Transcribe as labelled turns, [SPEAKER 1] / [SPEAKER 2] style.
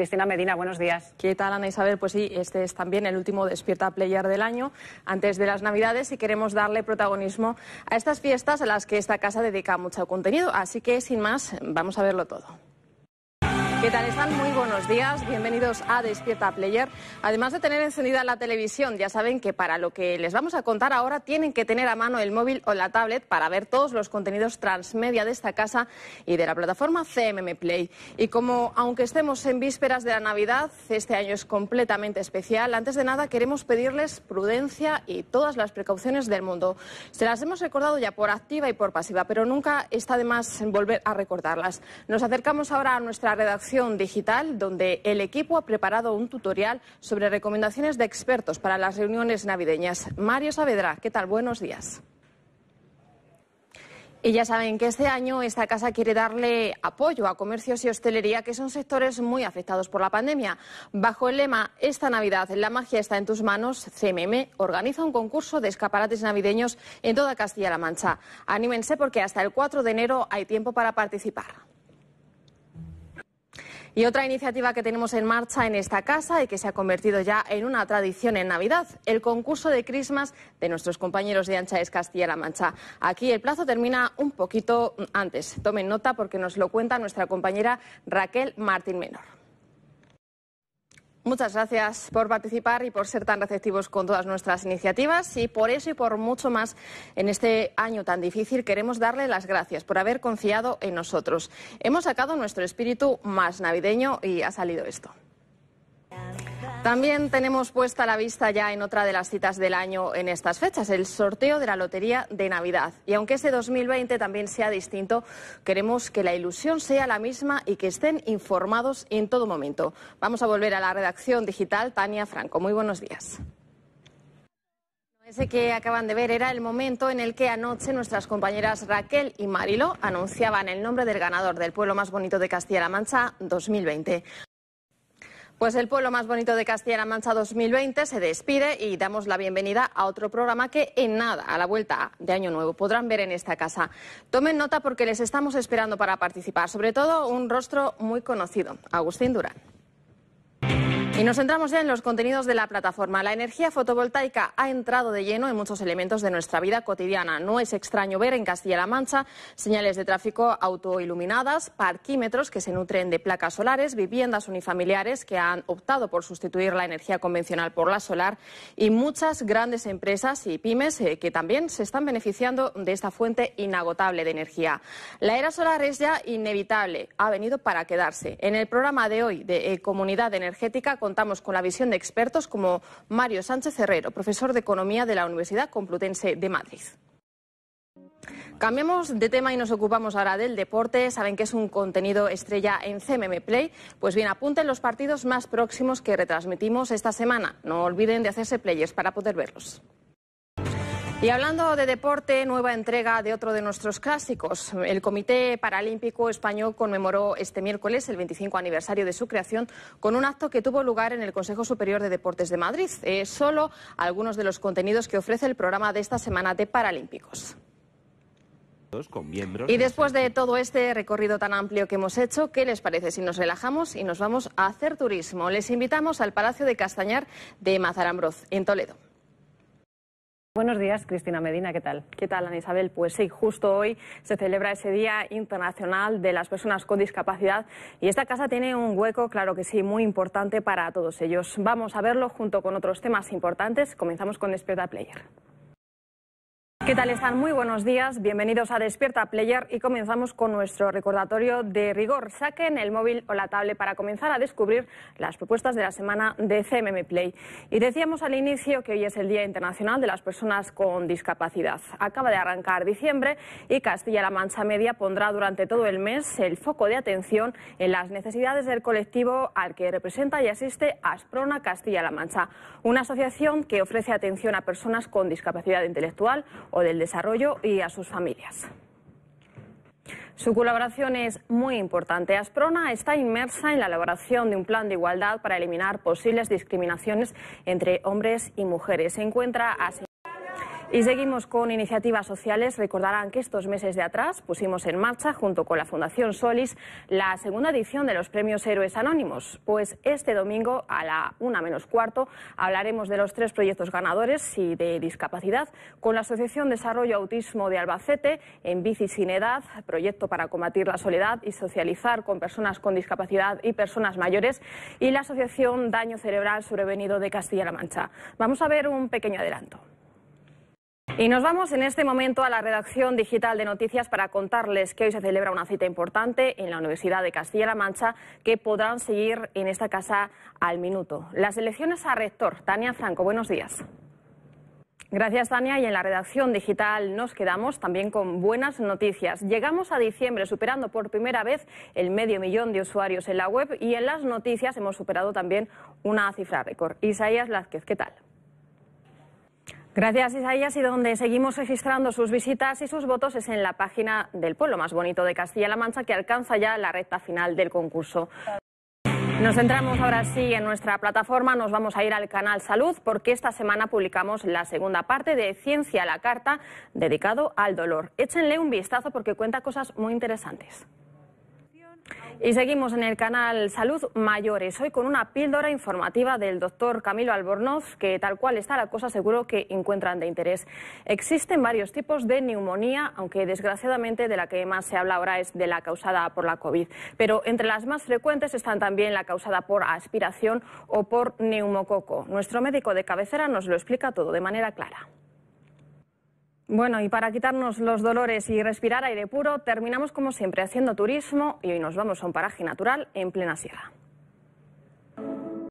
[SPEAKER 1] Cristina Medina, buenos días. ¿Qué tal, Ana Isabel? Pues sí, este es también el último Despierta Player del año, antes de las Navidades, y queremos darle protagonismo a estas fiestas a las que esta casa dedica mucho contenido. Así que, sin más, vamos a verlo todo. ¿Qué tal están? Muy buenos días. Bienvenidos a Despierta Player. Además de tener encendida la televisión, ya saben que para lo que les vamos a contar ahora tienen que tener a mano el móvil o la tablet para ver todos los contenidos transmedia de esta casa y de la plataforma CMM Play. Y como aunque estemos en vísperas de la Navidad, este año es completamente especial. Antes de nada queremos pedirles prudencia y todas las precauciones del mundo. Se las hemos recordado ya por activa y por pasiva, pero nunca está de más volver a recordarlas. Nos acercamos ahora a nuestra redacción Digital, donde el equipo ha preparado un tutorial sobre recomendaciones de expertos para las reuniones navideñas. Mario Saavedra, ¿qué tal? Buenos días. Y ya saben que este año esta casa quiere darle apoyo a comercios y hostelería, que son sectores muy afectados por la pandemia. Bajo el lema Esta Navidad, la magia está en tus manos, CMM organiza un concurso de escaparates navideños en toda Castilla-La Mancha. Anímense porque hasta el 4 de enero hay tiempo para participar. Y otra iniciativa que tenemos en marcha en esta casa y que se ha convertido ya en una tradición en Navidad, el concurso de Christmas de nuestros compañeros de Ancha es Castilla-La Mancha. Aquí el plazo termina un poquito antes. Tomen nota porque nos lo cuenta nuestra compañera Raquel Martín Menor. Muchas gracias por participar y por ser tan receptivos con todas nuestras iniciativas. Y por eso y por mucho más, en este año tan difícil, queremos darle las gracias por haber confiado en nosotros. Hemos sacado nuestro espíritu más navideño y ha salido esto. También tenemos puesta la vista ya en otra de las citas del año en estas fechas, el sorteo de la Lotería de Navidad. Y aunque ese 2020 también sea distinto, queremos que la ilusión sea la misma y que estén informados en todo momento. Vamos a volver a la redacción digital. Tania Franco, muy buenos días. Ese que acaban de ver era el momento en el que anoche nuestras compañeras Raquel y Marilo anunciaban el nombre del ganador del pueblo más bonito de Castilla-La Mancha 2020. Pues el pueblo más bonito de Castilla-La Mancha 2020 se despide y damos la bienvenida a otro programa que en nada, a la vuelta de Año Nuevo, podrán ver en esta casa. Tomen nota porque les estamos esperando para participar, sobre todo un rostro muy conocido, Agustín Durán. Y nos centramos ya en los contenidos de la plataforma. La energía fotovoltaica ha entrado de lleno en muchos elementos de nuestra vida cotidiana. No es extraño ver en Castilla-La Mancha señales de tráfico autoiluminadas, parquímetros que se nutren de placas solares, viviendas unifamiliares que han optado por sustituir la energía convencional por la solar y muchas grandes empresas y pymes eh, que también se están beneficiando de esta fuente inagotable de energía. La era solar es ya inevitable, ha venido para quedarse. En el programa de hoy de eh, Comunidad Energética con contamos con la visión de expertos como Mario Sánchez Herrero, profesor de Economía de la Universidad Complutense de Madrid. Cambiemos de tema y nos ocupamos ahora del deporte. Saben que es un contenido estrella en CMM Play. Pues bien, apunten los partidos más próximos que retransmitimos esta semana. No olviden de hacerse players para poder verlos. Y hablando de deporte, nueva entrega de otro de nuestros clásicos. El Comité Paralímpico Español conmemoró este miércoles el 25 aniversario de su creación con un acto que tuvo lugar en el Consejo Superior de Deportes de Madrid. Es eh, solo algunos de los contenidos que ofrece el programa de esta semana de Paralímpicos. y después de todo este recorrido tan amplio que hemos hecho, ¿qué les parece si nos relajamos y nos vamos a hacer turismo? Les invitamos al Palacio de Castañar de Mazarambroz, en Toledo. Buenos días, Cristina Medina, ¿qué tal? ¿Qué tal, Ana Isabel? Pues sí, justo hoy se celebra ese Día Internacional de las Personas con Discapacidad y esta casa tiene un hueco, claro que sí, muy importante para todos ellos. Vamos a verlo junto con otros temas importantes. Comenzamos con Despierta Player. ¿Qué tal están? Muy buenos días. Bienvenidos a Despierta Player y comenzamos con nuestro recordatorio de rigor. Saquen el móvil o la tablet para comenzar a descubrir las propuestas de la semana de CMM Play. Y decíamos al inicio que hoy es el Día Internacional de las Personas con Discapacidad. Acaba de arrancar diciembre y Castilla-La Mancha Media pondrá durante todo el mes el foco de atención en las necesidades del colectivo al que representa y asiste Asprona Castilla-La Mancha, una asociación que ofrece atención a personas con discapacidad intelectual o del desarrollo y a sus familias. Su colaboración es muy importante. Asprona está inmersa en la elaboración de un plan de igualdad para eliminar posibles discriminaciones entre hombres y mujeres. Se encuentra así y seguimos con iniciativas sociales. Recordarán que estos meses de atrás pusimos en marcha, junto con la Fundación Solis, la segunda edición de los Premios Héroes Anónimos. Pues este domingo a la una menos cuarto hablaremos de los tres proyectos ganadores y de discapacidad con la Asociación Desarrollo Autismo de Albacete en Bici Sin Edad, proyecto para combatir la soledad y socializar con personas con discapacidad y personas mayores, y la Asociación Daño Cerebral Sobrevenido de Castilla-La Mancha. Vamos a ver un pequeño adelanto. Y nos vamos en este momento a la redacción digital de noticias para contarles que hoy se celebra una cita importante en la Universidad de Castilla-La Mancha que podrán seguir en esta casa al minuto. Las elecciones a rector. Tania Franco, buenos días. Gracias, Tania. Y en la redacción digital nos quedamos también con buenas noticias. Llegamos a diciembre superando por primera vez el medio millón de usuarios en la web y en las noticias hemos superado también una cifra récord. Isaías Lázquez, ¿qué tal? Gracias, Isaías. Y donde seguimos registrando sus visitas y sus votos es en la página del pueblo más bonito de Castilla-La Mancha, que alcanza ya la recta final del concurso. Nos centramos ahora sí en nuestra plataforma, nos vamos a ir al canal Salud porque esta semana publicamos la segunda parte de Ciencia a la Carta dedicado al dolor. Échenle un vistazo porque cuenta cosas muy interesantes. Y seguimos en el canal Salud Mayores, hoy con una píldora informativa del doctor Camilo Albornoz, que tal cual está la cosa seguro que encuentran de interés. Existen varios tipos de neumonía, aunque desgraciadamente de la que más se habla ahora es de la causada por la COVID. Pero entre las más frecuentes están también la causada por aspiración o por neumococo. Nuestro médico de cabecera nos lo explica todo de manera clara. Bueno, y para quitarnos los dolores y respirar aire puro, terminamos como siempre haciendo turismo y hoy nos vamos a un paraje natural en plena sierra.